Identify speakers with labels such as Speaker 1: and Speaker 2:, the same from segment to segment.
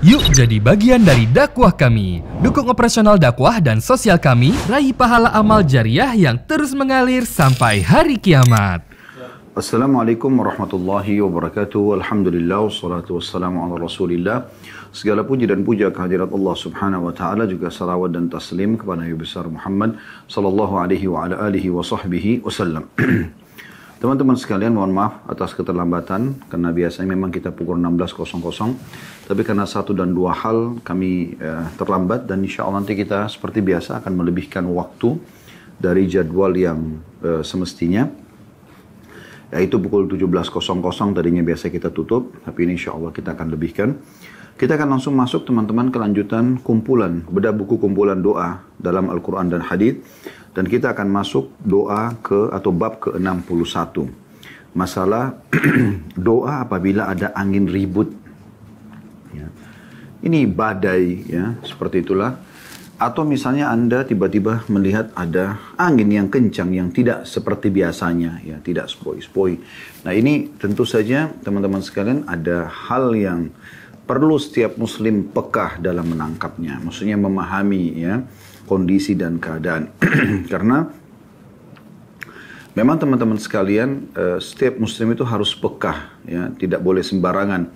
Speaker 1: Yuk jadi bagian dari dakwah kami. Dukung operasional dakwah dan sosial kami, raih pahala amal jariah yang terus mengalir sampai hari kiamat. Assalamualaikum warahmatullahi wabarakatuh. Alhamdulillah wassalatu wassalamu ala Rasulillah. Segala puji dan puja kehadirat Allah Subhanahu wa taala juga salawat dan taslim kepada Nabi besar Muhammad sallallahu alaihi wa ala alihi wa sahbihi wasallam. Teman-teman sekalian mohon maaf atas keterlambatan karena biasanya memang kita pukul 16.00 tapi karena satu dan dua hal kami eh, terlambat dan insya Allah nanti kita seperti biasa akan melebihkan waktu dari jadwal yang eh, semestinya yaitu pukul 17.00 tadinya biasa kita tutup tapi ini insya Allah kita akan lebihkan kita akan langsung masuk teman-teman kelanjutan kumpulan bedah buku kumpulan doa dalam Al-Quran dan Hadith dan kita akan masuk doa ke atau bab ke-61. Masalah doa apabila ada angin ribut. Ya. Ini badai ya, seperti itulah. Atau misalnya Anda tiba-tiba melihat ada angin yang kencang yang tidak seperti biasanya, ya tidak spoi-spoi. Nah ini tentu saja teman-teman sekalian ada hal yang perlu setiap muslim pekah dalam menangkapnya. Maksudnya memahami ya kondisi dan keadaan. Karena memang teman-teman sekalian eh, setiap muslim itu harus pekah ya, tidak boleh sembarangan.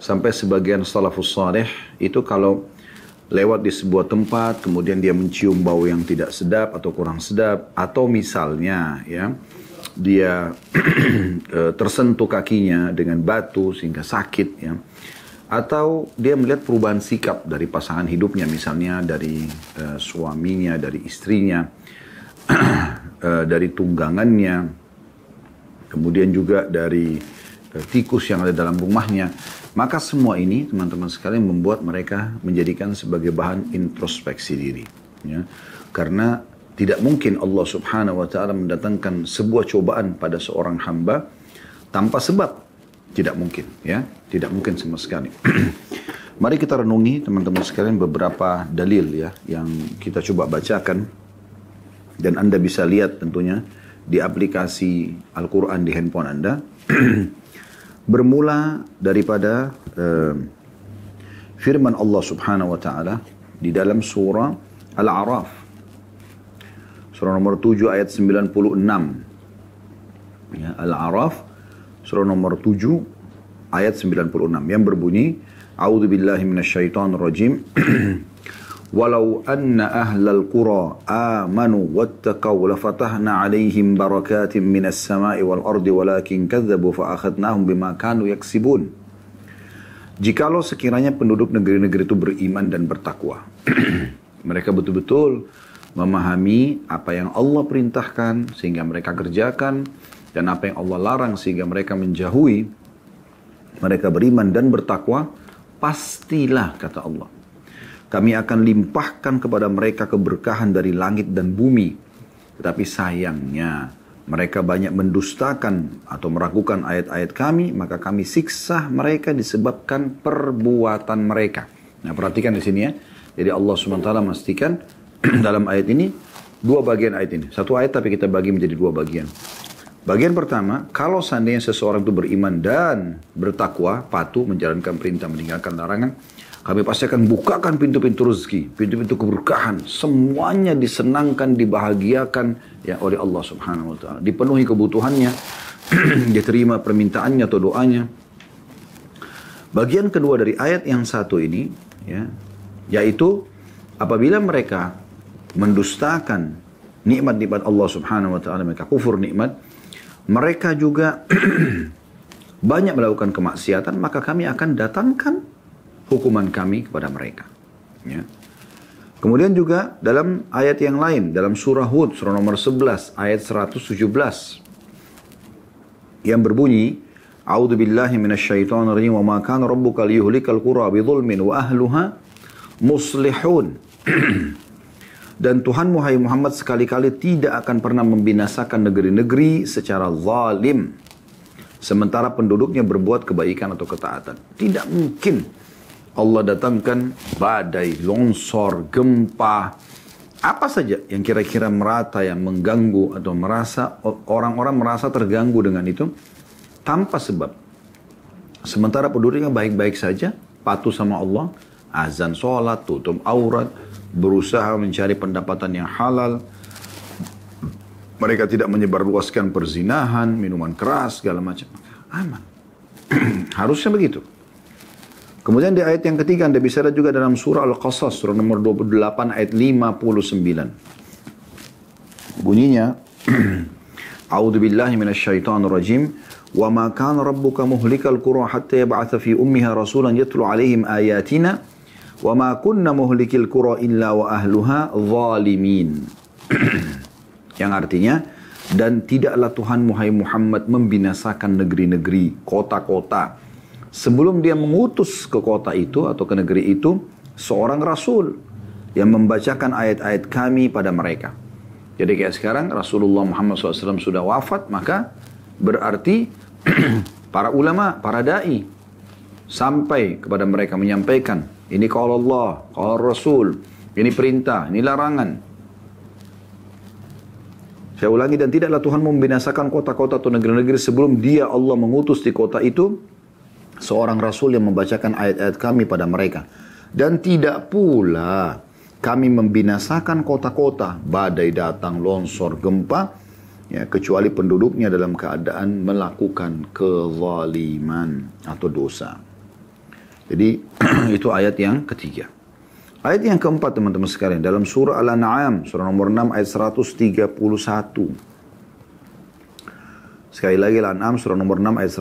Speaker 1: Sampai sebagian salafus saleh itu kalau lewat di sebuah tempat, kemudian dia mencium bau yang tidak sedap atau kurang sedap, atau misalnya ya dia eh, tersentuh kakinya dengan batu sehingga sakit ya atau dia melihat perubahan sikap dari pasangan hidupnya misalnya dari uh, suaminya dari istrinya uh, dari tunggangannya kemudian juga dari uh, tikus yang ada dalam rumahnya maka semua ini teman-teman sekalian membuat mereka menjadikan sebagai bahan introspeksi diri ya karena tidak mungkin Allah Subhanahu wa taala mendatangkan sebuah cobaan pada seorang hamba tanpa sebab tidak mungkin, ya. Tidak mungkin sama sekali. Mari kita renungi teman-teman sekalian beberapa dalil ya yang kita coba bacakan dan Anda bisa lihat tentunya di aplikasi Al-Qur'an di handphone Anda. Bermula daripada uh, firman Allah Subhanahu wa taala di dalam surah Al-A'raf. Surah nomor 7 ayat 96. Ya, Al-A'raf surah nomor 7 ayat 96 yang berbunyi A'udzu billahi minasyaitonir rajim Walau anna ahlal qura amanu wattaqaw lafatahna alaihim barakatin minas sama'i wal ardi walakin kadzabu fa akhadnahum bima kanu yaksibun Jikalau sekiranya penduduk negeri-negeri itu beriman dan bertakwa mereka betul-betul memahami apa yang Allah perintahkan sehingga mereka kerjakan dan apa yang Allah larang sehingga mereka menjauhi mereka beriman dan bertakwa pastilah kata Allah kami akan limpahkan kepada mereka keberkahan dari langit dan bumi tetapi sayangnya mereka banyak mendustakan atau meragukan ayat-ayat kami, maka kami siksa mereka disebabkan perbuatan mereka. Nah, perhatikan di sini ya. Jadi Allah SWT memastikan dalam ayat ini dua bagian ayat ini. Satu ayat tapi kita bagi menjadi dua bagian. Bagian pertama, kalau seandainya seseorang itu beriman dan bertakwa, patuh menjalankan perintah, meninggalkan larangan, kami pasti akan bukakan pintu-pintu rezeki, pintu-pintu keberkahan. Semuanya disenangkan, dibahagiakan ya oleh Allah Subhanahu wa taala. Dipenuhi kebutuhannya, diterima permintaannya atau doanya. Bagian kedua dari ayat yang satu ini ya, yaitu apabila mereka mendustakan nikmat-nikmat Allah Subhanahu wa taala, mereka kufur nikmat, mereka juga banyak melakukan kemaksiatan, maka kami akan datangkan hukuman kami kepada mereka. Ya. Kemudian juga dalam ayat yang lain, dalam surah Hud, surah nomor 11, ayat 117, yang berbunyi, A'udzu billahi مِنَ rajim wa وَمَا كَانَ rabbuka liyuhlikal qura بِظُلْمٍ وَأَهْلُهَا wa ahluha muslihun. dan Tuhan hai Muhammad sekali-kali tidak akan pernah membinasakan negeri-negeri secara zalim sementara penduduknya berbuat kebaikan atau ketaatan. Tidak mungkin Allah datangkan badai, longsor, gempa, apa saja yang kira-kira merata yang mengganggu atau merasa orang-orang merasa terganggu dengan itu tanpa sebab. Sementara penduduknya baik-baik saja, patuh sama Allah, azan sholat, tutup aurat, berusaha mencari pendapatan yang halal. Mereka tidak menyebarluaskan perzinahan, minuman keras, segala macam. Aman. Harusnya begitu. Kemudian di ayat yang ketiga Anda bisa lihat juga dalam surah Al-Qasas, surah nomor 28 ayat 59. Bunyinya, A'udhu billahi minasyaitonir rajim. Wa ma kana rabbuka muhlikal qura hatta yab'atha fi ummiha rasulan yatlu alaihim ayatina Wa ma kunna muhlikil qura illa wa ahluha zalimin. Yang artinya dan tidaklah Tuhan Muhammad membinasakan negeri-negeri, kota-kota sebelum dia mengutus ke kota itu atau ke negeri itu seorang rasul yang membacakan ayat-ayat kami pada mereka. Jadi kayak sekarang Rasulullah Muhammad SAW sudah wafat maka berarti para ulama, para dai sampai kepada mereka menyampaikan ini kalau Allah, kalau Rasul. Ini perintah, ini larangan. Saya ulangi dan tidaklah Tuhan membinasakan kota-kota atau negeri-negeri sebelum dia Allah mengutus di kota itu seorang rasul yang membacakan ayat-ayat kami pada mereka. Dan tidak pula kami membinasakan kota-kota, badai datang, longsor, gempa, ya, kecuali penduduknya dalam keadaan melakukan kezaliman atau dosa. Jadi itu ayat yang ketiga. Ayat yang keempat teman-teman sekalian dalam surah Al-An'am surah nomor 6 ayat 131. Sekali lagi Al-An'am surah nomor 6 ayat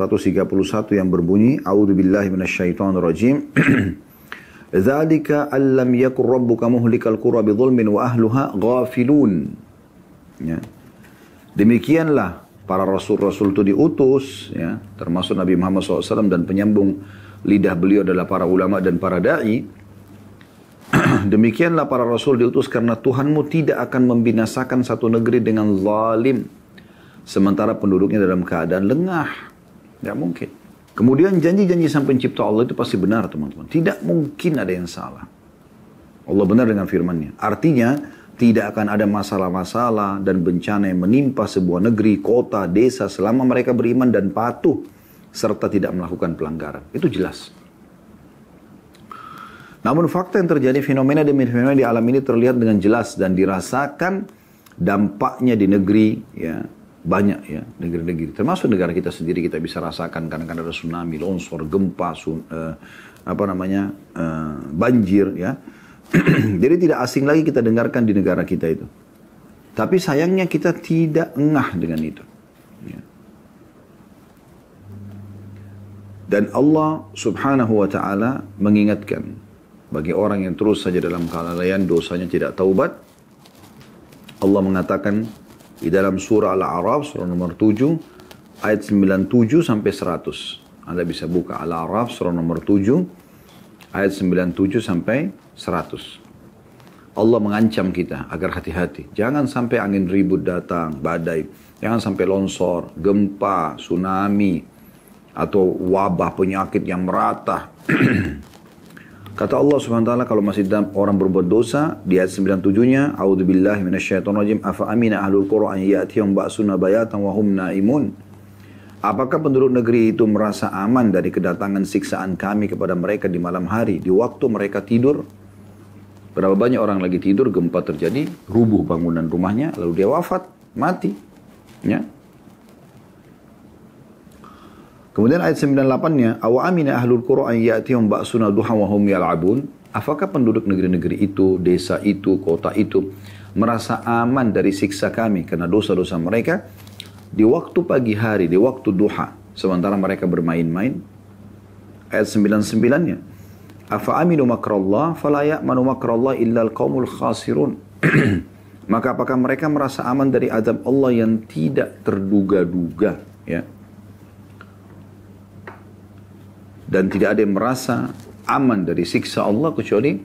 Speaker 1: 131 yang berbunyi A'udzubillahi minasyaitonirrajim. Dzalika allam yakur rabbuka muhlikal qura bidzulmin wa ahluha ghafilun. Ya. Demikianlah para rasul-rasul itu diutus ya, termasuk Nabi Muhammad SAW dan penyambung lidah beliau adalah para ulama dan para da'i. Demikianlah para rasul diutus karena Tuhanmu tidak akan membinasakan satu negeri dengan zalim. Sementara penduduknya dalam keadaan lengah. Tidak mungkin. Kemudian janji-janji sang pencipta Allah itu pasti benar teman-teman. Tidak mungkin ada yang salah. Allah benar dengan firmannya. Artinya tidak akan ada masalah-masalah dan bencana yang menimpa sebuah negeri, kota, desa selama mereka beriman dan patuh serta tidak melakukan pelanggaran. Itu jelas. Namun fakta yang terjadi fenomena demi fenomena di alam ini terlihat dengan jelas dan dirasakan dampaknya di negeri ya banyak ya negeri-negeri termasuk negara kita sendiri kita bisa rasakan kadang-kadang ada tsunami, longsor, gempa, sun, eh, apa namanya eh, banjir ya. Jadi tidak asing lagi kita dengarkan di negara kita itu. Tapi sayangnya kita tidak engah dengan itu. Dan Allah subhanahu wa ta'ala mengingatkan bagi orang yang terus saja dalam kelalaian dosanya tidak taubat. Allah mengatakan di dalam surah Al-A'raf surah nomor 7 ayat 97 sampai 100. Anda bisa buka Al-A'raf surah nomor 7 ayat 97 sampai 100. Allah mengancam kita agar hati-hati. Jangan sampai angin ribut datang, badai. Jangan sampai longsor, gempa, tsunami, atau wabah penyakit yang merata. Kata Allah SWT kalau masih dalam orang berbuat dosa di ayat 97-nya, "A'udzubillahi minasyaitonirrajim, afa amina ahlul qura an ya'tihum ba'suna bayatan wa hum naimun." Apakah penduduk negeri itu merasa aman dari kedatangan siksaan kami kepada mereka di malam hari, di waktu mereka tidur? Berapa banyak orang lagi tidur, gempa terjadi, rubuh bangunan rumahnya, lalu dia wafat, mati. Ya, Kemudian ayat 98-nya, "Awa amina ahlul qura an ya'tihum ba'suna duha wa hum yal'abun?" Apakah penduduk negeri-negeri itu, desa itu, kota itu merasa aman dari siksa kami karena dosa-dosa mereka di waktu pagi hari, di waktu duha, sementara mereka bermain-main? Ayat 99-nya. "Afa aminu makrallah fala ya'manu makrallah illa al-qaumul khasirun?" Maka apakah mereka merasa aman dari azab Allah yang tidak terduga-duga, ya? dan tidak ada yang merasa aman dari siksa Allah kecuali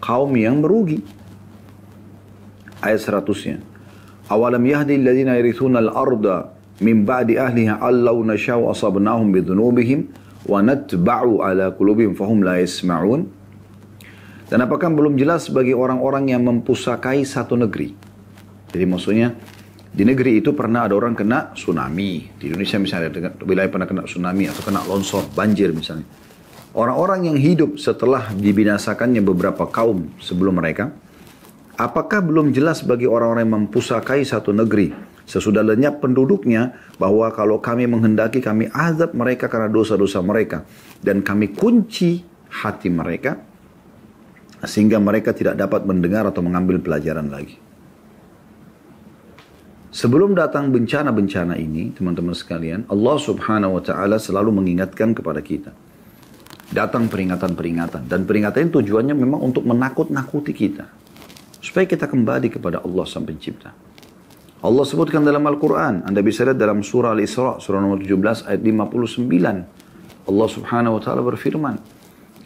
Speaker 1: kaum yang merugi. Ayat seratusnya: Awalam yahdi alladhina yarithuna al-arda min ba'di ahliha allau nashau asabnahum bidhunubihim wa natba'u ala kulubihim fahum la Dan apakah belum jelas bagi orang-orang yang mempusakai satu negeri? Jadi maksudnya di negeri itu pernah ada orang kena tsunami. Di Indonesia misalnya ada wilayah pernah kena tsunami atau kena longsor, banjir misalnya. Orang-orang yang hidup setelah dibinasakannya beberapa kaum sebelum mereka, apakah belum jelas bagi orang-orang yang mempusakai satu negeri sesudah lenyap penduduknya bahwa kalau kami menghendaki kami azab mereka karena dosa-dosa mereka dan kami kunci hati mereka sehingga mereka tidak dapat mendengar atau mengambil pelajaran lagi. Sebelum datang bencana-bencana ini, teman-teman sekalian, Allah Subhanahu wa taala selalu mengingatkan kepada kita. Datang peringatan-peringatan dan peringatan tujuannya memang untuk menakut-nakuti kita. Supaya kita kembali kepada Allah Sang Pencipta. Allah sebutkan dalam Al-Quran, Anda bisa lihat dalam surah Al-Isra, surah nomor 17 ayat 59. Allah subhanahu wa ta'ala berfirman,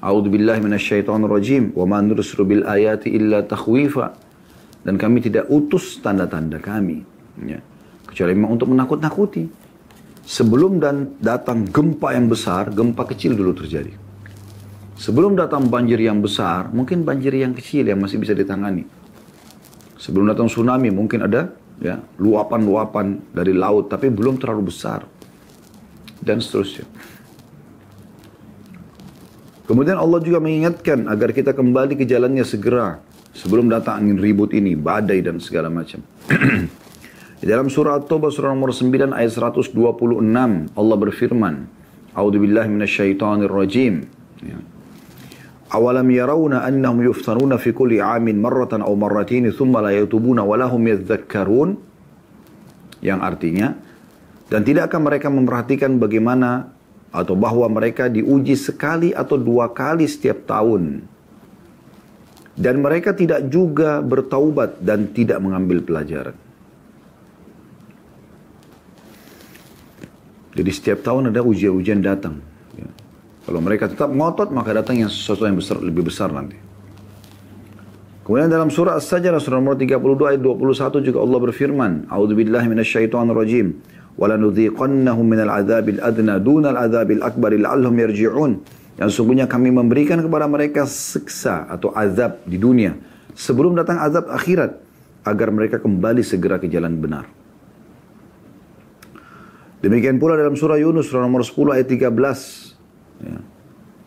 Speaker 1: A'udhu billahi minasyaitonir rajim, wa ma nursilu bil ayati illa takhwifa. Dan kami tidak utus tanda-tanda kami, Ya. Kecuali memang untuk menakut-nakuti. Sebelum dan datang gempa yang besar, gempa kecil dulu terjadi. Sebelum datang banjir yang besar, mungkin banjir yang kecil yang masih bisa ditangani. Sebelum datang tsunami, mungkin ada ya luapan-luapan dari laut, tapi belum terlalu besar. Dan seterusnya. Kemudian Allah juga mengingatkan agar kita kembali ke jalannya segera sebelum datang angin ribut ini, badai dan segala macam. Di dalam surah At-Taubah surah nomor 9 ayat 126 Allah berfirman, "A'udzubillahi rajim ya. Awalam yarawna annahum yuftanuna fi kulli 'amin marratan aw marratayn مرتين ثم لا wa lahum yadhakkarun yang artinya dan tidakkah mereka memperhatikan bagaimana atau bahwa mereka diuji sekali atau dua kali setiap tahun dan mereka tidak juga bertaubat dan tidak mengambil pelajaran Jadi setiap tahun ada ujian-ujian datang. Ya. Kalau mereka tetap ngotot, maka datang yang sesuatu yang besar, lebih besar nanti. Kemudian dalam surah As-Sajdah surah nomor 32 ayat 21 juga Allah berfirman, "A'udzubillahi rajim. wa lanudhiqannahum minal adzabil adna dunal adzabil akbar la'allahum yarji'un." Yang sungguhnya kami memberikan kepada mereka siksa atau azab di dunia sebelum datang azab akhirat agar mereka kembali segera ke jalan benar. Demikian pula dalam surah Yunus surah nomor 10 ayat 13. Ya.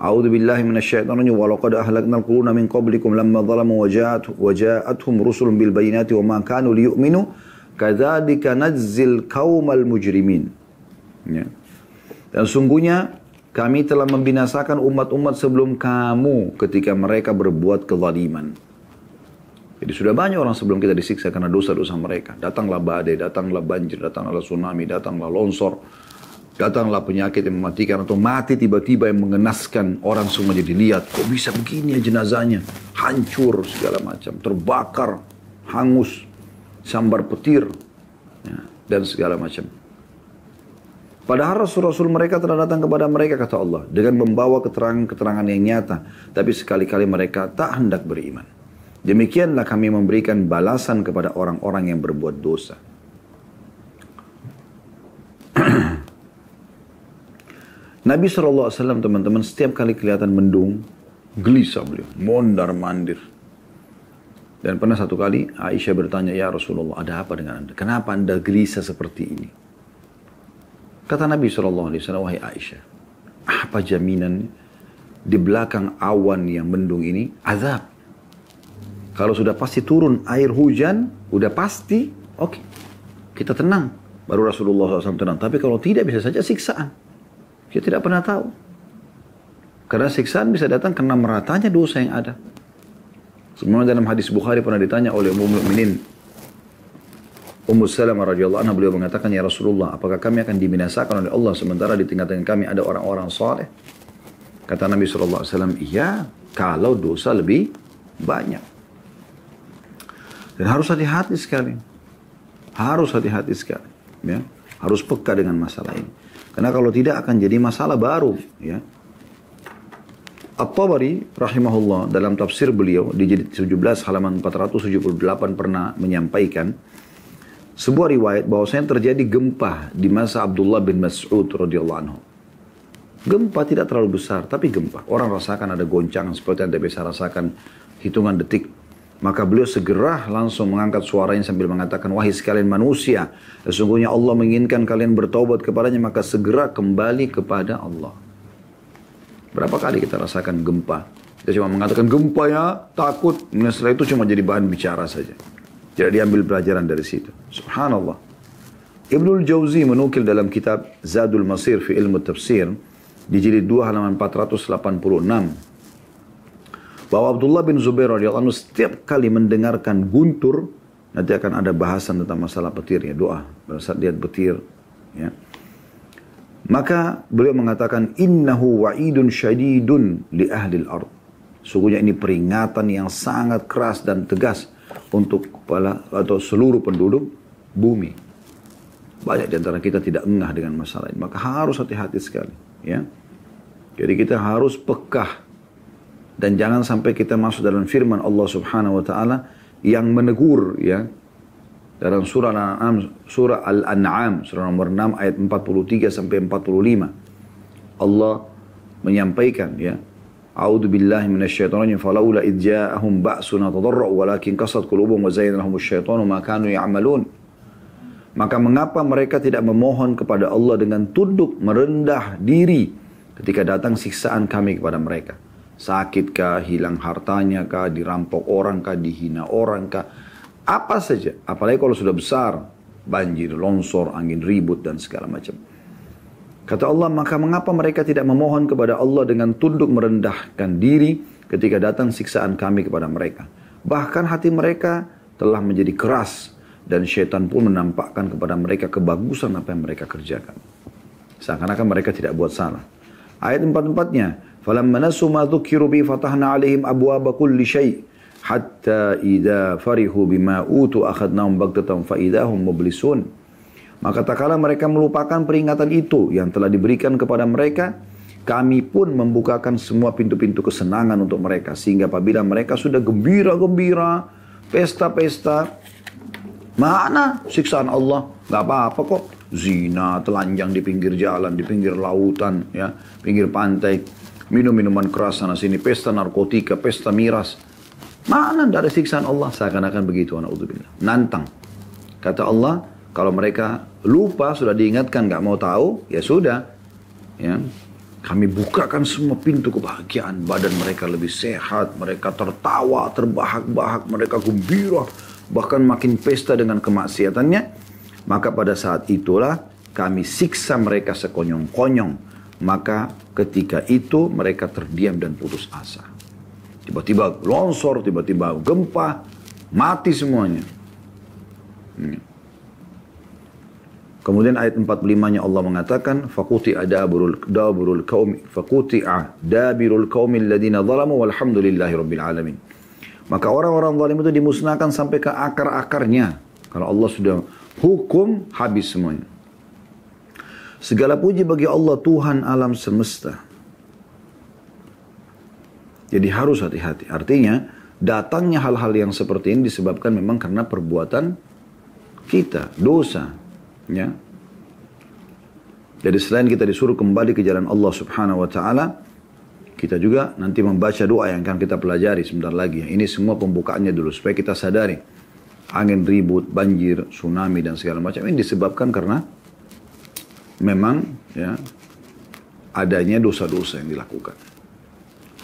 Speaker 1: A'udzu billahi minasyaitonir rajim walaqad ahlaknal quruna min qablikum lamma zalamu waja'at ja'at rusulun bil bayyinati wa ma kanu liyu'minu kadzalika najzil qaumal mujrimin. Ya. Dan sungguhnya kami telah membinasakan umat-umat sebelum kamu ketika mereka berbuat kezaliman. Jadi sudah banyak orang sebelum kita disiksa karena dosa-dosa mereka. Datanglah badai, datanglah banjir, datanglah tsunami, datanglah longsor, datanglah penyakit yang mematikan atau mati tiba-tiba yang mengenaskan orang semua jadi lihat. Kok bisa begini ya jenazahnya? Hancur segala macam, terbakar, hangus, sambar petir, ya, dan segala macam. Padahal Rasul-Rasul mereka telah datang kepada mereka, kata Allah, dengan membawa keterangan-keterangan yang nyata. Tapi sekali-kali mereka tak hendak beriman. Demikianlah kami memberikan balasan kepada orang-orang yang berbuat dosa. Nabi SAW teman-teman setiap kali kelihatan mendung, gelisah beliau, mondar mandir. Dan pernah satu kali Aisyah bertanya, Ya Rasulullah ada apa dengan anda? Kenapa anda gelisah seperti ini? Kata Nabi SAW, Wahai Aisyah, apa jaminan di belakang awan yang mendung ini? Azab. Kalau sudah pasti turun air hujan, udah pasti, oke. Okay. Kita tenang. Baru Rasulullah SAW tenang. Tapi kalau tidak bisa saja siksaan. Kita tidak pernah tahu. Karena siksaan bisa datang karena meratanya dosa yang ada. Semua dalam hadis Bukhari pernah ditanya oleh Ummu Mu'minin. Ummu Salamah radhiyallahu anha beliau mengatakan ya Rasulullah apakah kami akan diminasakan oleh Allah sementara di tengah-tengah kami ada orang-orang saleh? Kata Nabi SAW, alaihi "Iya, kalau dosa lebih banyak." Dan harus hati-hati sekali. Harus hati-hati sekali. Ya. Harus peka dengan masalah ini. Karena kalau tidak akan jadi masalah baru. Ya. At-Tabari rahimahullah dalam tafsir beliau di jilid 17 halaman 478 pernah menyampaikan sebuah riwayat bahwa saya terjadi gempa di masa Abdullah bin Mas'ud radhiyallahu anhu. Gempa tidak terlalu besar, tapi gempa. Orang rasakan ada goncangan seperti yang Anda bisa rasakan hitungan detik maka beliau segera langsung mengangkat suaranya sambil mengatakan, Wahai sekalian manusia, sesungguhnya Allah menginginkan kalian bertobat kepadanya, maka segera kembali kepada Allah. Berapa kali kita rasakan gempa? Kita cuma mengatakan gempa ya, takut. Nah, setelah itu cuma jadi bahan bicara saja. Jadi diambil pelajaran dari situ. Subhanallah. Ibnul Jauzi menukil dalam kitab Zadul Masir fi Ilmu Tafsir di jilid 2 halaman 486 bahwa Abdullah bin Zubair radhiyallahu anhu setiap kali mendengarkan guntur nanti akan ada bahasan tentang masalah petir ya doa pada saat lihat petir ya maka beliau mengatakan innahu wa'idun syadidun li ahli al-ard sungguhnya ini peringatan yang sangat keras dan tegas untuk kepala atau seluruh penduduk bumi banyak di antara kita tidak engah dengan masalah ini maka harus hati-hati sekali ya jadi kita harus pekah dan jangan sampai kita masuk dalam firman Allah Subhanahu wa taala yang menegur ya dalam surah Al-An'am surah Al-An'am surah nomor 6 ayat 43 sampai 45 Allah menyampaikan ya A'udzu billahi minasyaitonir rajim falaula id ja'ahum ba'suna tadarra'u walakin qasat qulubuhum wa zayyana lahumu syaitanu ma kanu ya'malun maka mengapa mereka tidak memohon kepada Allah dengan tunduk merendah diri ketika datang siksaan kami kepada mereka Sakit kah, hilang hartanya kah, dirampok orang kah, dihina orang kah. Apa saja, apalagi kalau sudah besar. Banjir, longsor, angin ribut dan segala macam. Kata Allah, maka mengapa mereka tidak memohon kepada Allah dengan tunduk merendahkan diri ketika datang siksaan kami kepada mereka. Bahkan hati mereka telah menjadi keras dan syaitan pun menampakkan kepada mereka kebagusan apa yang mereka kerjakan. Seakan-akan mereka tidak buat salah. Ayat empat-empatnya, فلما نسوا ما ذكروا عليهم أبواب كل شيء حتى إذا فرحوا بما أوتوا أخذناهم بغتة فإذا مبلسون Maka tatkala mereka melupakan peringatan itu yang telah diberikan kepada mereka, kami pun membukakan semua pintu-pintu kesenangan untuk mereka. Sehingga apabila mereka sudah gembira-gembira, pesta-pesta, mana siksaan Allah? Gak apa-apa kok. Zina, telanjang di pinggir jalan, di pinggir lautan, ya, pinggir pantai minum minuman keras sana sini, pesta narkotika, pesta miras. Mana dari ada siksaan Allah? Seakan-akan begitu, na'udzubillah. Nantang. Kata Allah, kalau mereka lupa, sudah diingatkan, nggak mau tahu, ya sudah. Ya. Kami bukakan semua pintu kebahagiaan. Badan mereka lebih sehat, mereka tertawa, terbahak-bahak, mereka gembira. Bahkan makin pesta dengan kemaksiatannya. Maka pada saat itulah kami siksa mereka sekonyong-konyong maka ketika itu mereka terdiam dan putus asa. Tiba-tiba longsor, tiba-tiba gempa, mati semuanya. Hmm. Kemudian ayat 45-nya Allah mengatakan, fakuti adaburul daburul fakuti ada dabirul kaum ladina zalamu walhamdulillahi rabbil alamin." Maka orang-orang zalim itu dimusnahkan sampai ke akar-akarnya. Kalau Allah sudah hukum habis semuanya. Segala puji bagi Allah Tuhan alam semesta. Jadi harus hati-hati. Artinya datangnya hal-hal yang seperti ini disebabkan memang karena perbuatan kita, dosa. Ya. Jadi selain kita disuruh kembali ke jalan Allah subhanahu wa ta'ala, kita juga nanti membaca doa yang akan kita pelajari sebentar lagi. Ini semua pembukaannya dulu supaya kita sadari. Angin ribut, banjir, tsunami dan segala macam ini disebabkan karena memang ya adanya dosa-dosa yang dilakukan.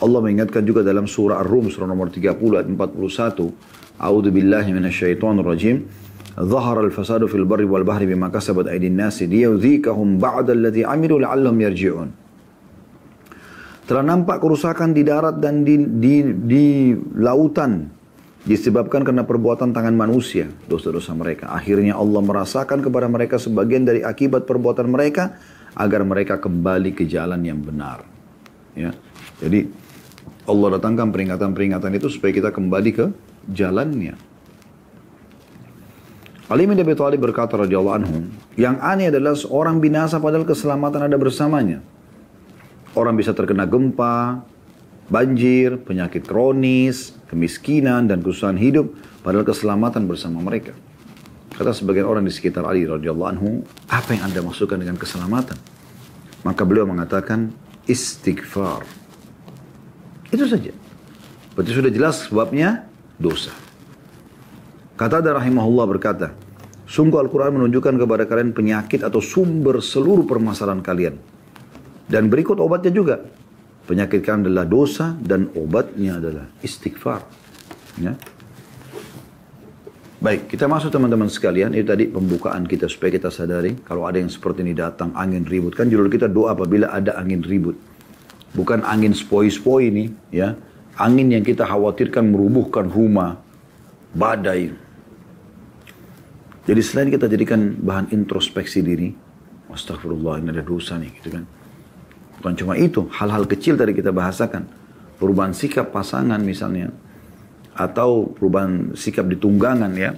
Speaker 1: Allah mengingatkan juga dalam surah Ar-Rum surah nomor 30 ayat 41, A'udzu billahi minasyaitonir rajim. al-fasadu fil barri wal bahri bima kasabat aydin nas ليذيقهم ba'da الذي 'amilu la'allahum yarji'un. Telah nampak kerusakan di darat dan di, di, di lautan disebabkan karena perbuatan tangan manusia, dosa-dosa mereka. Akhirnya Allah merasakan kepada mereka sebagian dari akibat perbuatan mereka agar mereka kembali ke jalan yang benar. Ya. Jadi Allah datangkan peringatan-peringatan itu supaya kita kembali ke jalannya. Ali bin Abi Thalib berkata radhiyallahu anhu, yang aneh adalah seorang binasa padahal keselamatan ada bersamanya. Orang bisa terkena gempa, banjir, penyakit kronis, kemiskinan, dan kesusahan hidup, padahal keselamatan bersama mereka. Kata sebagian orang di sekitar Ali radhiyallahu anhu, apa yang anda masukkan dengan keselamatan? Maka beliau mengatakan istighfar. Itu saja. Berarti sudah jelas sebabnya dosa. Kata ada rahimahullah berkata, Sungguh Al-Quran menunjukkan kepada kalian penyakit atau sumber seluruh permasalahan kalian. Dan berikut obatnya juga. Penyakit adalah dosa dan obatnya adalah istighfar. Ya. Baik, kita masuk teman-teman sekalian. Itu tadi pembukaan kita supaya kita sadari. Kalau ada yang seperti ini datang, angin ribut. Kan judul kita doa apabila ada angin ribut. Bukan angin sepoi-sepoi ini. Ya. Angin yang kita khawatirkan merubuhkan rumah. Badai. Jadi selain kita jadikan bahan introspeksi diri. Astagfirullah, ini ada dosa nih. Gitu kan. Bukan cuma itu, hal-hal kecil tadi kita bahasakan. Perubahan sikap pasangan misalnya. Atau perubahan sikap di tunggangan ya.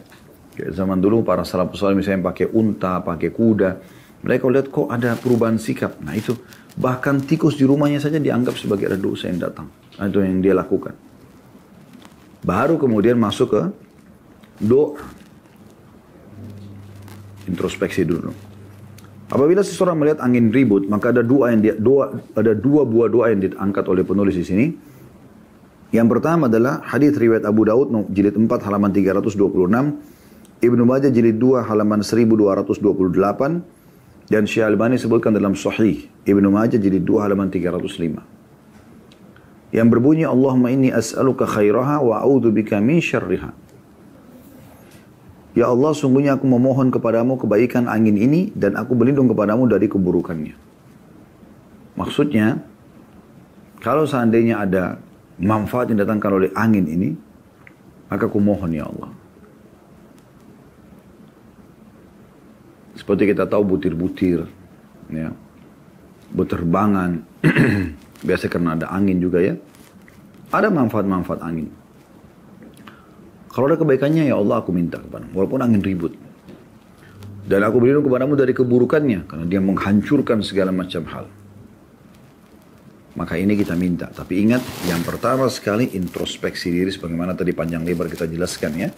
Speaker 1: Kayak zaman dulu para salafus salih misalnya pakai unta, pakai kuda. Mereka lihat kok ada perubahan sikap. Nah itu bahkan tikus di rumahnya saja dianggap sebagai ada dosa yang datang. Nah, itu yang dia lakukan. Baru kemudian masuk ke doa. Introspeksi dulu. Apabila seseorang melihat angin ribut, maka ada dua yang dia, dua, ada dua buah doa yang diangkat oleh penulis di sini. Yang pertama adalah hadis riwayat Abu Daud jilid 4 halaman 326, Ibnu Majah jilid 2 halaman 1228 dan Syekh Albani sebutkan dalam Sahih Ibnu Majah jilid 2 halaman 305. Yang berbunyi Allahumma inni as'aluka khairaha wa a'udzu bika min syarriha. Ya Allah, sungguhnya aku memohon kepadamu kebaikan angin ini dan aku berlindung kepadamu dari keburukannya. Maksudnya, kalau seandainya ada manfaat yang datangkan oleh angin ini, maka aku mohon ya Allah. Seperti kita tahu butir-butir, ya, berterbangan, biasa karena ada angin juga ya. Ada manfaat-manfaat angin. Kalau ada kebaikannya ya Allah aku minta kepadamu. Walaupun angin ribut. Dan aku berlindung kepadamu dari keburukannya. Karena dia menghancurkan segala macam hal. Maka ini kita minta. Tapi ingat yang pertama sekali introspeksi diri. Sebagaimana tadi panjang lebar kita jelaskan ya.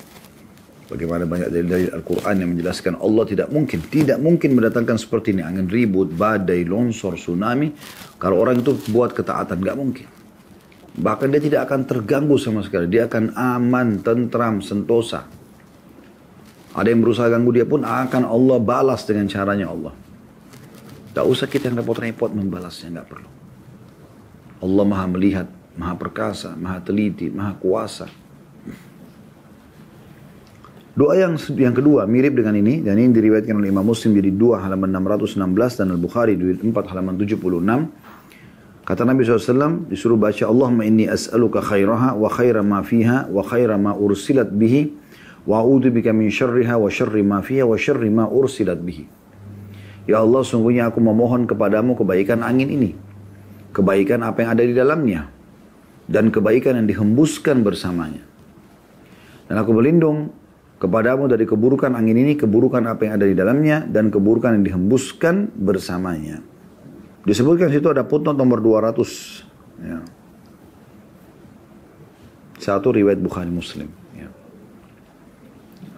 Speaker 1: Bagaimana banyak dari dari Al-Quran yang menjelaskan Allah tidak mungkin. Tidak mungkin mendatangkan seperti ini. Angin ribut, badai, longsor, tsunami. Kalau orang itu buat ketaatan. nggak mungkin. Bahkan dia tidak akan terganggu sama sekali. Dia akan aman, tentram, sentosa. Ada yang berusaha ganggu dia pun akan Allah balas dengan caranya Allah. Tak usah kita yang repot-repot membalasnya, nggak perlu. Allah maha melihat, maha perkasa, maha teliti, maha kuasa. Doa yang yang kedua mirip dengan ini dan ini diriwayatkan oleh Imam Muslim jadi dua halaman 616 dan Al Bukhari 4 halaman 76 Kata Nabi SAW disuruh baca Allahumma inni as'aluka khairaha wa khaira ma fiha wa khaira ma ursilat bihi wa a'udhu bika min syarriha wa syarri ma fiha wa syarri ma ursilat bihi. Ya Allah sungguhnya aku memohon kepadamu kebaikan angin ini. Kebaikan apa yang ada di dalamnya. Dan kebaikan yang dihembuskan bersamanya. Dan aku berlindung kepadamu dari keburukan angin ini, keburukan apa yang ada di dalamnya, dan keburukan yang dihembuskan bersamanya. Disebutkan situ ada putnot nomor 200. Ya. Satu riwayat Bukhari Muslim. Ya.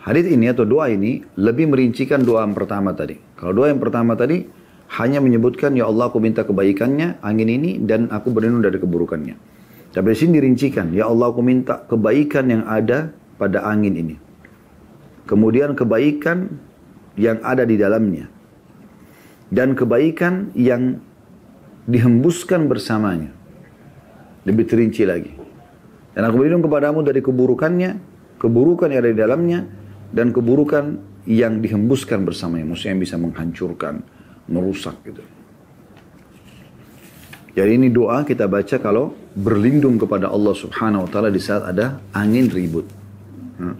Speaker 1: Hadis ini atau doa ini lebih merincikan doa yang pertama tadi. Kalau doa yang pertama tadi hanya menyebutkan ya Allah aku minta kebaikannya angin ini dan aku berlindung dari keburukannya. Tapi di sini dirincikan ya Allah aku minta kebaikan yang ada pada angin ini. Kemudian kebaikan yang ada di dalamnya dan kebaikan yang dihembuskan bersamanya. Lebih terinci lagi. Dan aku berlindung kepadamu dari keburukannya, keburukan yang ada di dalamnya, dan keburukan yang dihembuskan bersamanya. Maksudnya yang bisa menghancurkan, merusak gitu. Jadi ini doa kita baca kalau berlindung kepada Allah subhanahu wa ta'ala di saat ada angin ribut. Hmm.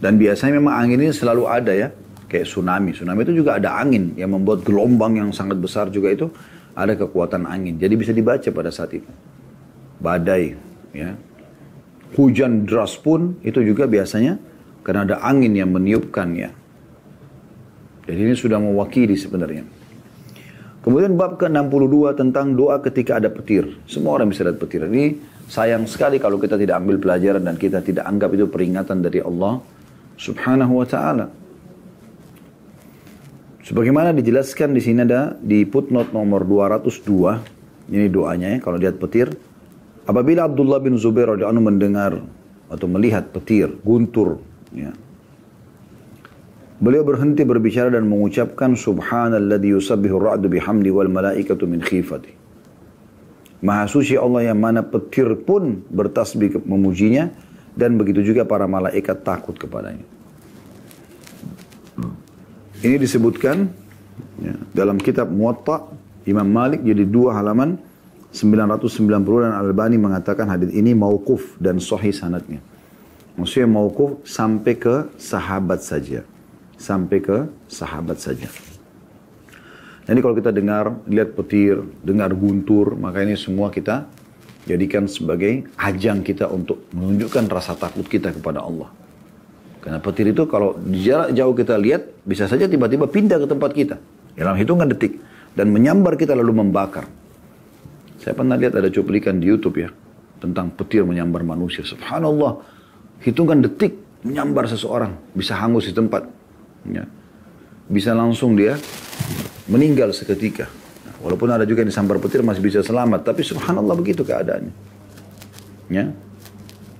Speaker 1: Dan biasanya memang angin ini selalu ada ya kayak tsunami. Tsunami itu juga ada angin yang membuat gelombang yang sangat besar juga itu ada kekuatan angin. Jadi bisa dibaca pada saat itu. Badai, ya. Hujan deras pun itu juga biasanya karena ada angin yang meniupkan ya. Jadi ini sudah mewakili sebenarnya. Kemudian bab ke-62 tentang doa ketika ada petir. Semua orang bisa lihat petir. Ini sayang sekali kalau kita tidak ambil pelajaran dan kita tidak anggap itu peringatan dari Allah subhanahu wa ta'ala. Sebagaimana dijelaskan di sini ada di footnote nomor 202, ini doanya ya, kalau lihat petir. Apabila Abdullah bin Zubair radhiyallahu mendengar atau melihat petir, guntur, ya, Beliau berhenti berbicara dan mengucapkan subhanalladzi yusabbihu ra'du bihamdi wal malaikatu min khifati. Maha suci Allah yang mana petir pun bertasbih memujinya dan begitu juga para malaikat takut kepadanya. Ini disebutkan ya, dalam kitab Muwatta Imam Malik jadi dua halaman 990 dan al Albani mengatakan hadis ini mauquf dan sahih sanatnya. Maksudnya mauquf sampai ke sahabat saja. Sampai ke sahabat saja. Jadi kalau kita dengar, lihat petir, dengar guntur, maka ini semua kita jadikan sebagai ajang kita untuk menunjukkan rasa takut kita kepada Allah. Karena petir itu kalau jarak jauh kita lihat, bisa saja tiba-tiba pindah ke tempat kita. Dalam hitungan detik. Dan menyambar kita lalu membakar. Saya pernah lihat ada cuplikan di Youtube ya. Tentang petir menyambar manusia. Subhanallah. Hitungan detik menyambar seseorang. Bisa hangus di tempat. Ya. Bisa langsung dia meninggal seketika. Nah, walaupun ada juga yang disambar petir masih bisa selamat. Tapi subhanallah begitu keadaannya. Ya. Dan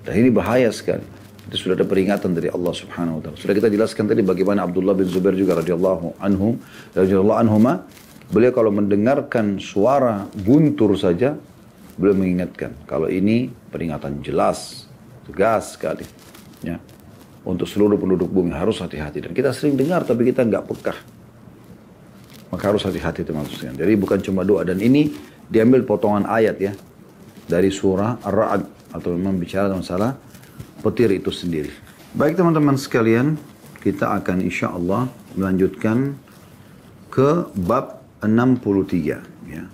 Speaker 1: nah, ini bahaya sekali. Itu sudah ada peringatan dari Allah Subhanahu wa taala. Sudah kita jelaskan tadi bagaimana Abdullah bin Zubair juga radhiyallahu anhu radhiyallahu anhuma beliau kalau mendengarkan suara guntur saja beliau mengingatkan kalau ini peringatan jelas tegas sekali ya untuk seluruh penduduk bumi harus hati-hati dan kita sering dengar tapi kita nggak pekah maka harus hati-hati teman teman jadi bukan cuma doa dan ini diambil potongan ayat ya dari surah Ar-Ra'd atau memang bicara masalah petir itu sendiri. Baik teman-teman sekalian, kita akan insya Allah melanjutkan ke bab 63. Ya.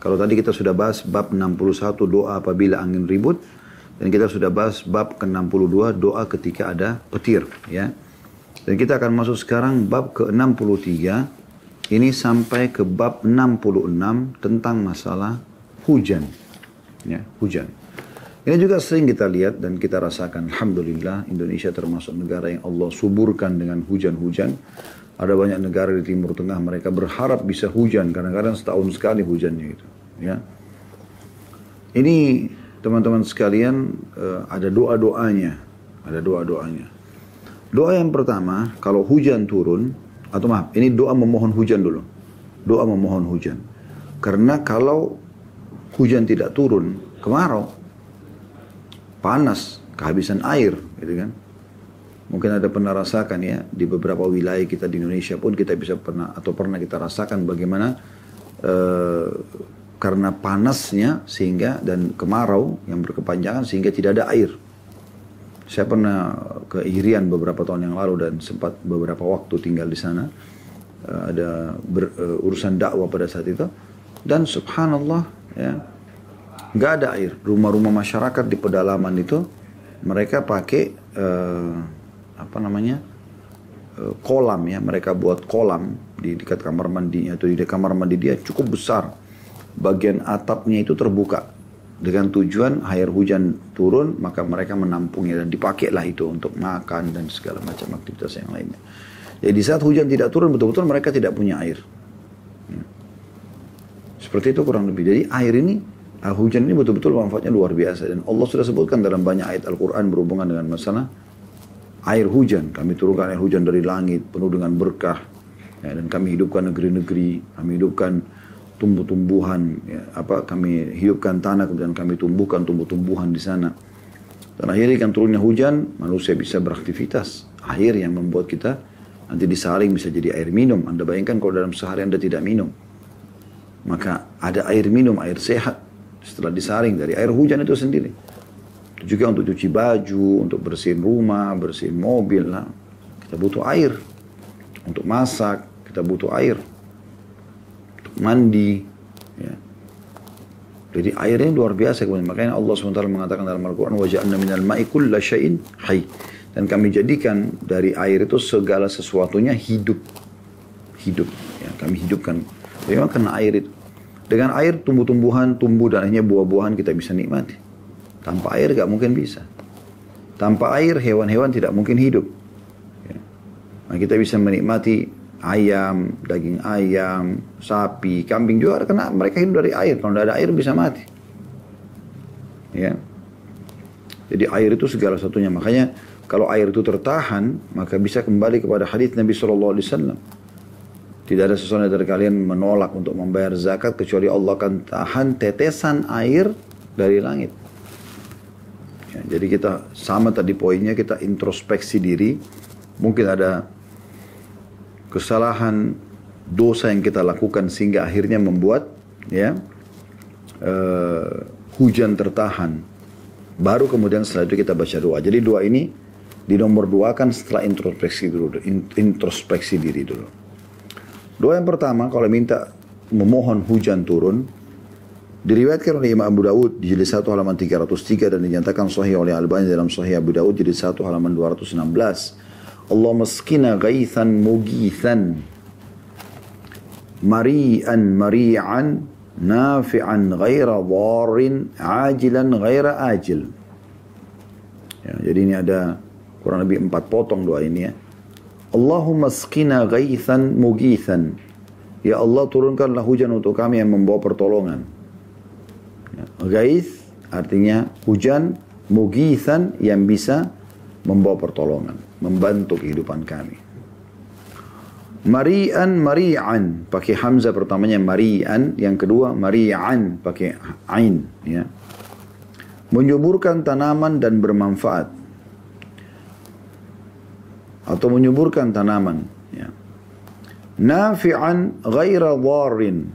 Speaker 1: Kalau tadi kita sudah bahas bab 61 doa apabila angin ribut, dan kita sudah bahas bab ke-62 doa ketika ada petir. Ya. Dan kita akan masuk sekarang bab ke-63, ini sampai ke bab 66 tentang masalah hujan. Ya, hujan. Ini juga sering kita lihat dan kita rasakan. Alhamdulillah Indonesia termasuk negara yang Allah suburkan dengan hujan-hujan. Ada banyak negara di Timur Tengah mereka berharap bisa hujan. Kadang-kadang setahun sekali hujannya itu. Ya. Ini teman-teman sekalian eh, ada doa-doanya. Ada doa-doanya. Doa yang pertama kalau hujan turun. Atau maaf ini doa memohon hujan dulu. Doa memohon hujan. Karena kalau hujan tidak turun kemarau panas, kehabisan air, gitu kan. Mungkin ada pernah rasakan ya, di beberapa wilayah kita di Indonesia pun kita bisa pernah atau pernah kita rasakan bagaimana e, karena panasnya sehingga dan kemarau yang berkepanjangan sehingga tidak ada air. Saya pernah ke Irian beberapa tahun yang lalu dan sempat beberapa waktu tinggal di sana. e, ada ber, e, urusan dakwah pada saat itu dan subhanallah ya nggak ada air rumah-rumah masyarakat di pedalaman itu mereka pakai uh, apa namanya uh, kolam ya mereka buat kolam di dekat kamar mandinya atau di dekat kamar mandi dia cukup besar bagian atapnya itu terbuka dengan tujuan air hujan turun maka mereka menampungnya dan dipakailah itu untuk makan dan segala macam aktivitas yang lainnya. Jadi saat hujan tidak turun betul-betul mereka tidak punya air. Hmm. Seperti itu kurang lebih. Jadi air ini uh, hujan ini betul-betul manfaatnya luar biasa dan Allah sudah sebutkan dalam banyak ayat Al-Qur'an berhubungan dengan masalah air hujan. Kami turunkan air hujan dari langit penuh dengan berkah ya, dan kami hidupkan negeri-negeri, kami hidupkan tumbuh-tumbuhan ya, apa kami hidupkan tanah kemudian kami tumbuhkan tumbuh-tumbuhan di sana. Dan akhirnya kan turunnya hujan, manusia bisa beraktivitas. Air yang membuat kita nanti disaring bisa jadi air minum. Anda bayangkan kalau dalam sehari Anda tidak minum. Maka ada air minum, air sehat setelah disaring dari air hujan itu sendiri. Itu juga untuk cuci baju, untuk bersihin rumah, bersihin mobil. Lah. Kita butuh air. Untuk masak, kita butuh air. Untuk mandi. Ya. Jadi airnya luar biasa kemarin Makanya Allah SWT mengatakan dalam Al-Quran, وَجَعَلْنَا مِنَ الْمَاءِ كُلَّ شَيْءٍ حَيٍّ Dan kami jadikan dari air itu segala sesuatunya hidup. Hidup. Ya, kami hidupkan. Bagaimana karena air itu? Dengan air tumbuh-tumbuhan tumbuh dan hanya buah-buahan kita bisa nikmati. Tanpa air gak mungkin bisa. Tanpa air hewan-hewan tidak mungkin hidup. Ya. Nah, kita bisa menikmati ayam, daging ayam, sapi, kambing juga karena mereka hidup dari air. Kalau tidak ada air bisa mati. Ya. Jadi air itu segala satunya. Makanya kalau air itu tertahan, maka bisa kembali kepada hadis Nabi Shallallahu Alaihi Wasallam. Tidak ada sesuatu dari kalian menolak untuk membayar zakat kecuali Allah akan tahan tetesan air dari langit. Ya, jadi kita sama tadi poinnya kita introspeksi diri. Mungkin ada kesalahan dosa yang kita lakukan sehingga akhirnya membuat ya uh, hujan tertahan. Baru kemudian setelah itu kita baca doa. Jadi doa ini di nomor dua kan setelah introspeksi dulu, introspeksi diri dulu. Doa yang pertama kalau minta memohon hujan turun, diriwayatkan oleh Imam Abu Dawud di jilid 1 halaman 303 dan dinyatakan sahih oleh Albani dalam sahih Abu Dawud jilid 1 halaman 216. Allah maskina gaithan mugithan mari'an mari'an nafi'an ghaira dharin ajilan ghaira ajil. Ya, jadi ini ada kurang lebih empat potong doa ini ya. Allahumma sqina ghaithan mugithan. Ya Allah turunkanlah hujan untuk kami yang membawa pertolongan. Ya, artinya hujan, mugithan yang bisa membawa pertolongan, membantu kehidupan kami. Mari'an mari'an pakai hamzah pertamanya mari'an, yang kedua mari'an pakai ain ya. Menyuburkan tanaman dan bermanfaat atau menyuburkan tanaman. Ya. Nafi'an ghaira warin.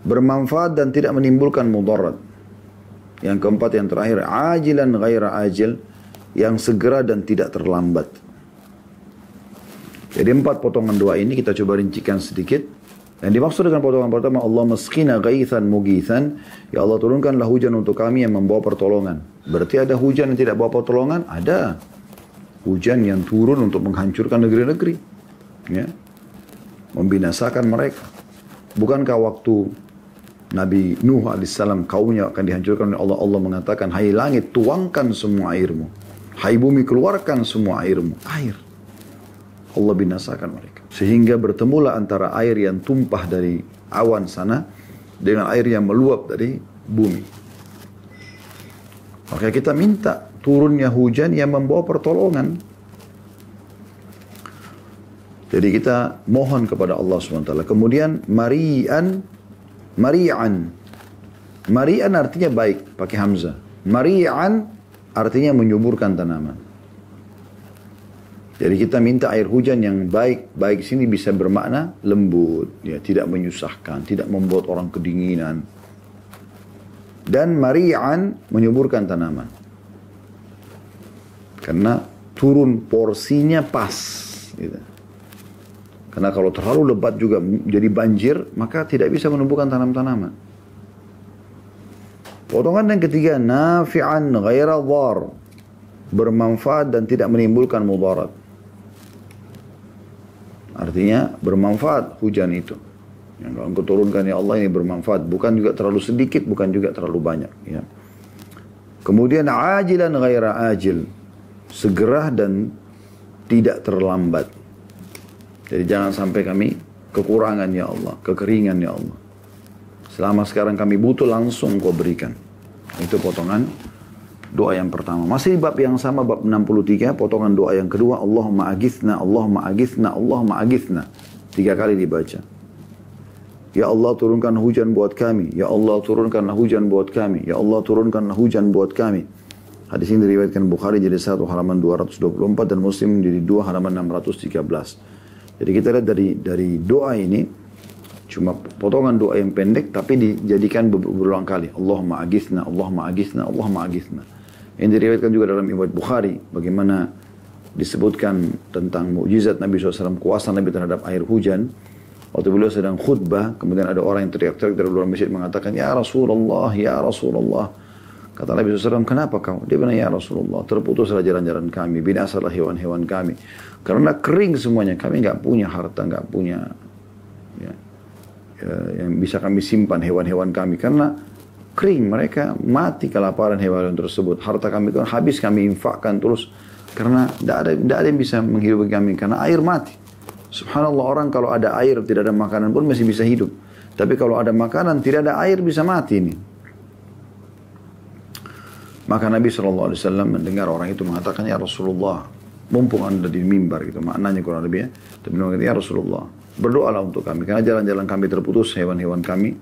Speaker 1: Bermanfaat dan tidak menimbulkan mudarat. Yang keempat, yang terakhir, ajilan ghaira ajil. Yang segera dan tidak terlambat. Jadi empat potongan doa ini kita coba rincikan sedikit. Yang dimaksud dengan potongan pertama, Allah meskina gaithan mugithan. Ya Allah turunkanlah hujan untuk kami yang membawa pertolongan. Berarti ada hujan yang tidak bawa pertolongan? Ada hujan yang turun untuk menghancurkan negeri-negeri, ya, membinasakan mereka. Bukankah waktu Nabi Nuh alaihissalam kaumnya akan dihancurkan oleh Allah, Allah mengatakan, Hai langit, tuangkan semua airmu. Hai bumi, keluarkan semua airmu. Air. Allah binasakan mereka. Sehingga bertemulah antara air yang tumpah dari awan sana dengan air yang meluap dari bumi. Maka kita minta turunnya hujan yang membawa pertolongan. Jadi kita mohon kepada Allah SWT. Kemudian mari'an, mari'an. Mari'an artinya baik, pakai hamzah. Mari'an artinya menyuburkan tanaman. Jadi kita minta air hujan yang baik, baik sini bisa bermakna lembut, ya, tidak menyusahkan, tidak membuat orang kedinginan. Dan mari'an menyuburkan tanaman. Karena turun porsinya pas. Gitu. Karena kalau terlalu lebat juga jadi banjir, maka tidak bisa menumbuhkan tanam-tanaman. Potongan yang ketiga, nafi'an ghaira dhar. Bermanfaat dan tidak menimbulkan mudarat. Artinya bermanfaat hujan itu. Yang kalau engkau turunkan ya Allah ini bermanfaat. Bukan juga terlalu sedikit, bukan juga terlalu banyak. Ya. Kemudian ajilan ghaira ajil segera dan tidak terlambat. Jadi jangan sampai kami kekurangan ya Allah, kekeringan ya Allah. Selama sekarang kami butuh langsung kau berikan. Itu potongan doa yang pertama. Masih bab yang sama bab 63, potongan doa yang kedua, Allahumma agithna, Allahumma agithna, Allahumma agithna. Tiga kali dibaca. Ya Allah turunkan hujan buat kami. Ya Allah turunkan hujan buat kami. Ya Allah turunkan hujan buat kami. Hadis ini diriwayatkan Bukhari jadi satu halaman 224 dan Muslim jadi dua halaman 613. Jadi kita lihat dari dari doa ini cuma potongan doa yang pendek tapi dijadikan berulang kali. Allahumma agisna, Allahumma agisna, Allahumma agisna. Yang diriwayatkan juga dalam riwayat Bukhari bagaimana disebutkan tentang mukjizat Nabi SAW kuasa Nabi terhadap air hujan. Waktu beliau sedang khutbah, kemudian ada orang yang teriak-teriak dari luar masjid mengatakan, Ya Rasulullah, Ya Rasulullah. Kata Nabi SAW, kenapa kau? Dia bilang, ya Rasulullah, terputuslah jalan-jalan kami, binasalah hewan-hewan kami. Karena kering semuanya, kami nggak punya harta, nggak punya ya, ya yang bisa kami simpan hewan-hewan kami. Karena kering, mereka mati kelaparan hewan hewan tersebut. Harta kami kan habis kami infakkan terus. Karena tidak ada, tidak ada yang bisa menghidupi kami, karena air mati. Subhanallah orang kalau ada air, tidak ada makanan pun masih bisa hidup. Tapi kalau ada makanan, tidak ada air bisa mati nih. Maka Nabi SAW mendengar orang itu mengatakan, Ya Rasulullah, mumpung anda di mimbar gitu, maknanya kurang lebih ya. Tapi mengatakan, Ya Rasulullah, berdoalah untuk kami, karena jalan-jalan kami terputus, hewan-hewan kami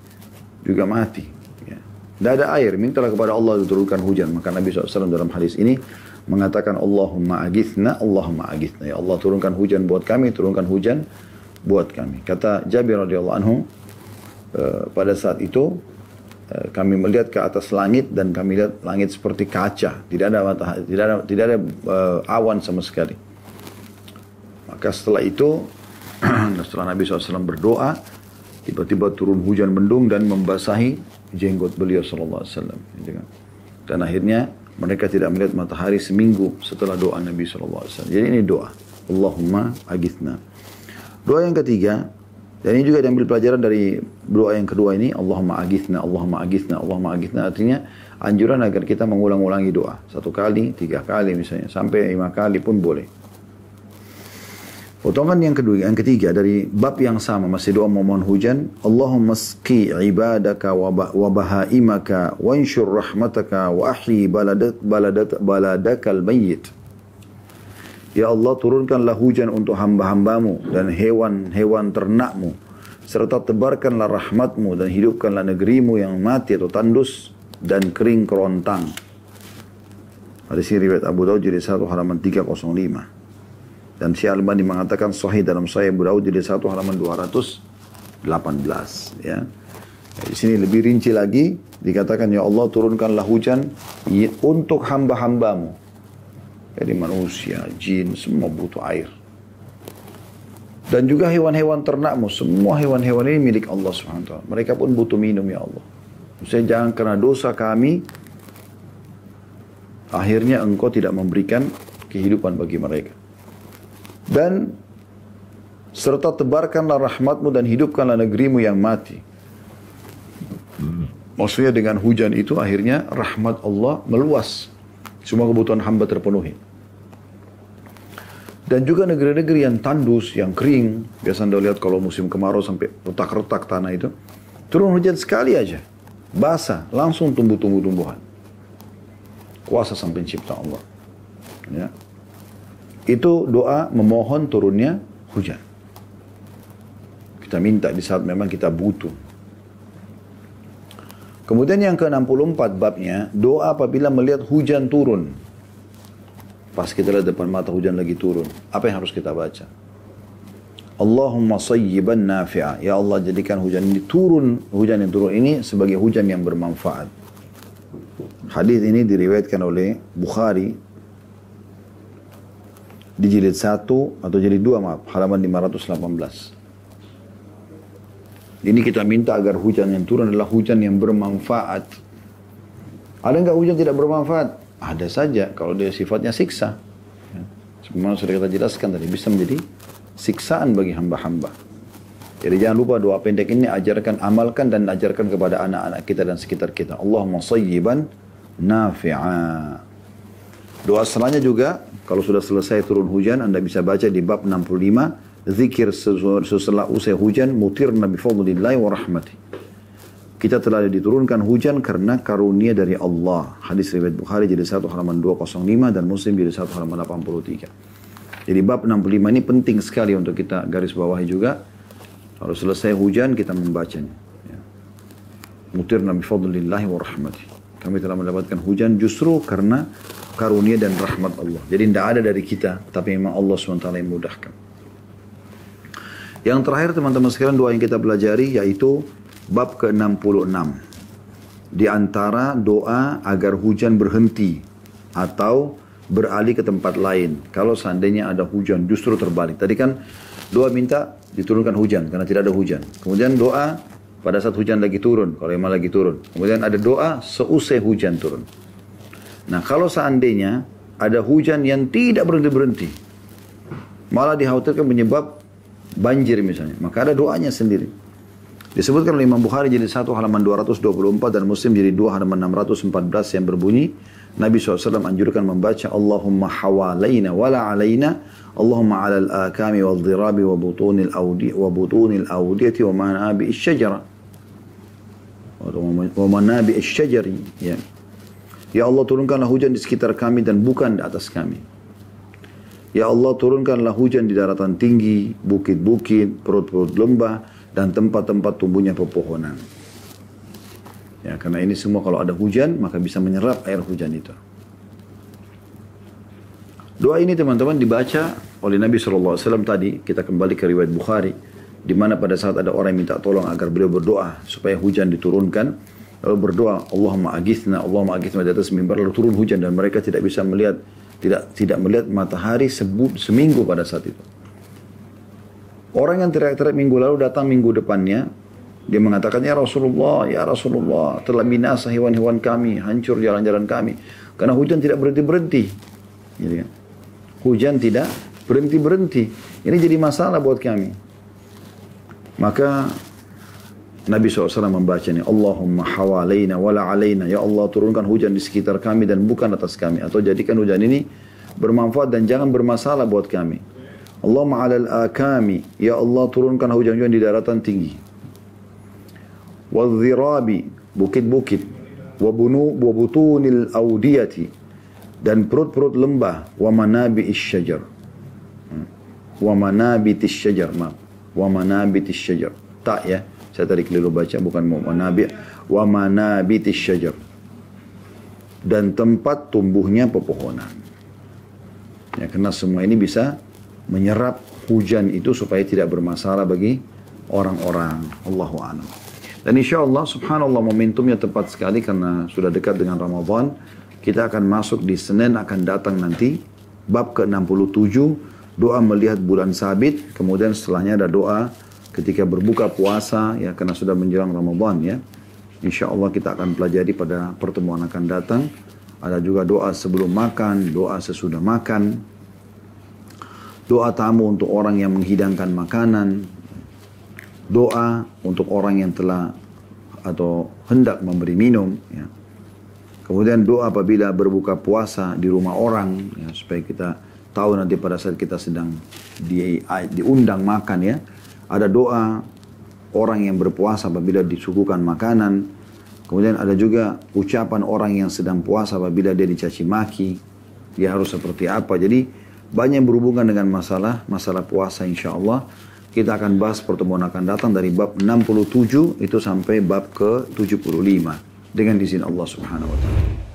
Speaker 1: juga mati. Ya. Tidak ada air, mintalah kepada Allah diturunkan hujan. Maka Nabi SAW dalam hadis ini mengatakan, Allahumma agithna, Allahumma agithna. Ya Allah turunkan hujan buat kami, turunkan hujan buat kami. Kata Jabir radhiyallahu anhu, eh, pada saat itu Eh, kami melihat ke atas langit dan kami lihat langit seperti kaca, tidak ada matahari, tidak ada tidak ada uh, awan sama sekali. Maka setelah itu setelah Nabi SAW berdoa, tiba-tiba turun hujan mendung dan membasahi jenggot beliau SAW. Dan akhirnya mereka tidak melihat matahari seminggu setelah doa Nabi SAW. Jadi ini doa. Allahumma agithna. Doa yang ketiga, dan ini juga diambil pelajaran dari doa yang kedua ini, Allahumma agithna, Allahumma agithna, Allahumma agithna. Artinya anjuran agar kita mengulang-ulangi doa. Satu kali, tiga kali misalnya, sampai lima kali pun boleh. Potongan yang kedua, yang ketiga dari bab yang sama masih doa memohon hujan. Allahumma sqi ibadaka wa bahaimaka wa insyur rahmataka wa ahyi baladak baladak baladakal mayyit. Ya Allah turunkanlah hujan untuk hamba-hambamu dan hewan-hewan ternakmu. Serta tebarkanlah rahmatmu dan hidupkanlah negerimu yang mati atau tandus dan kering kerontang. Ada ini riwayat Abu Dawud jadi satu halaman 305. Dan Syekh Albani mengatakan sahih dalam Sahih Abu Dawud jadi satu halaman 218 ya. Di sini lebih rinci lagi dikatakan ya Allah turunkanlah hujan untuk hamba-hambamu jadi manusia, jin, semua butuh air. Dan juga hewan-hewan ternakmu, semua hewan-hewan ini milik Allah SWT. Mereka pun butuh minum ya Allah. Saya jangan karena dosa kami, akhirnya engkau tidak memberikan kehidupan bagi mereka. Dan serta tebarkanlah rahmatmu dan hidupkanlah negerimu yang mati. Maksudnya dengan hujan itu akhirnya rahmat Allah meluas. Semua kebutuhan hamba terpenuhi. Dan juga negeri-negeri yang tandus, yang kering, biasa anda lihat kalau musim kemarau sampai retak-retak tanah itu, turun hujan sekali aja, basah, langsung tumbuh tumbuh-tumbuhan. Kuasa sang pencipta Allah. Ya. Itu doa memohon turunnya hujan. Kita minta di saat memang kita butuh. Kemudian yang ke-64 babnya, doa apabila melihat hujan turun. Pas kita lihat depan mata hujan lagi turun, apa yang harus kita baca? Allahumma sayyiban nafi'a. Ya Allah jadikan hujan ini turun, hujan yang turun ini sebagai hujan yang bermanfaat. Hadis ini diriwayatkan oleh Bukhari di jilid 1 atau jilid 2 maaf, halaman 518. Ini kita minta agar hujan yang turun adalah hujan yang bermanfaat. Ada nggak hujan tidak bermanfaat? Ada saja kalau dia sifatnya siksa. Ya. semua sudah kita jelaskan tadi bisa menjadi siksaan bagi hamba-hamba. Jadi jangan lupa doa pendek ini ajarkan, amalkan dan ajarkan kepada anak-anak kita dan sekitar kita. Allahumma sayyiban nafi'a. Doa selanjutnya juga, kalau sudah selesai turun hujan, Anda bisa baca di bab 65, zikir setelah usai hujan Nabi Fadlillahi wa rahmati. Kita telah diturunkan hujan karena karunia dari Allah. Hadis riwayat Bukhari jadi 1 halaman 205 dan Muslim jadi 1 halaman 83. Jadi bab 65 ini penting sekali untuk kita garis bawahi juga. Kalau selesai hujan kita membacanya. Ya. Nabi Fadlillahi wa rahmati. Kami telah mendapatkan hujan justru karena karunia dan rahmat Allah. Jadi tidak ada dari kita, tapi memang Allah SWT yang mudahkan. Yang terakhir teman-teman sekalian doa yang kita pelajari yaitu bab ke-66. Di antara doa agar hujan berhenti atau beralih ke tempat lain. Kalau seandainya ada hujan justru terbalik. Tadi kan doa minta diturunkan hujan karena tidak ada hujan. Kemudian doa pada saat hujan lagi turun, kalau emang lagi turun. Kemudian ada doa seusai hujan turun. Nah kalau seandainya ada hujan yang tidak berhenti-berhenti, malah dikhawatirkan menyebab banjir misalnya, maka ada doanya sendiri. Disebutkan oleh Imam Bukhari jadi satu halaman 224 dan Muslim jadi dua halaman 614 yang berbunyi Nabi SAW anjurkan membaca Allahumma hawalaina wala alaina Allahumma ala al-akami wal dhirabi wa butunil awdi wa butunil awdiyati wa manabi wa manabi syajari ya. ya Allah turunkanlah hujan di sekitar kami dan bukan di atas kami Ya Allah turunkanlah hujan di daratan tinggi, bukit-bukit, perut-perut lembah, dan tempat-tempat tumbuhnya pepohonan. Ya, karena ini semua kalau ada hujan, maka bisa menyerap air hujan itu. Doa ini teman-teman dibaca oleh Nabi SAW tadi, kita kembali ke riwayat Bukhari, di mana pada saat ada orang yang minta tolong agar beliau berdoa supaya hujan diturunkan, lalu berdoa, Allahumma agithna, Allahumma agithna di atas mimbar, lalu turun hujan dan mereka tidak bisa melihat tidak tidak melihat matahari sebu, seminggu pada saat itu. Orang yang teriak-teriak minggu lalu datang minggu depannya, dia mengatakan, Ya Rasulullah, Ya Rasulullah, telah binasa hewan-hewan kami, hancur jalan-jalan kami. Karena hujan tidak berhenti-berhenti. hujan tidak berhenti-berhenti. Ini jadi masalah buat kami. Maka Nabi SAW membaca ini Allahumma hawalaina wala alaina, ya Allah turunkan hujan di sekitar kami dan bukan atas kami. Atau jadikan hujan ini bermanfaat dan jangan bermasalah buat kami. Allahumma alal akami, ya Allah turunkan hujan-hujan di daratan tinggi. Wadzirabi, bukit-bukit. Wabunu, wabutunil audiyati, dan perut-perut lembah. Wa manabi isyajar. Hmm. Wa manabi tisyajar, maaf. Wa manabi tisyajar. Tak ya. Saya tadi keliru baca bukan manabi wa manabitis syajar. Dan tempat tumbuhnya pepohonan. Ya, karena semua ini bisa menyerap hujan itu supaya tidak bermasalah bagi orang-orang. Allahu a'lam. Dan insya Allah subhanallah momentumnya tepat sekali karena sudah dekat dengan Ramadan. Kita akan masuk di Senin akan datang nanti bab ke-67 doa melihat bulan sabit kemudian setelahnya ada doa ketika berbuka puasa ya karena sudah menjelang Ramadan ya. Insya Allah kita akan pelajari pada pertemuan akan datang. Ada juga doa sebelum makan, doa sesudah makan, doa tamu untuk orang yang menghidangkan makanan, doa untuk orang yang telah atau hendak memberi minum. Ya. Kemudian doa apabila berbuka puasa di rumah orang ya, supaya kita tahu nanti pada saat kita sedang di, diundang makan ya ada doa orang yang berpuasa apabila disuguhkan makanan. Kemudian ada juga ucapan orang yang sedang puasa apabila dia dicaci maki, dia harus seperti apa. Jadi banyak berhubungan dengan masalah masalah puasa insya Allah. Kita akan bahas pertemuan akan datang dari bab 67 itu sampai bab ke 75 dengan izin Allah Subhanahu wa taala.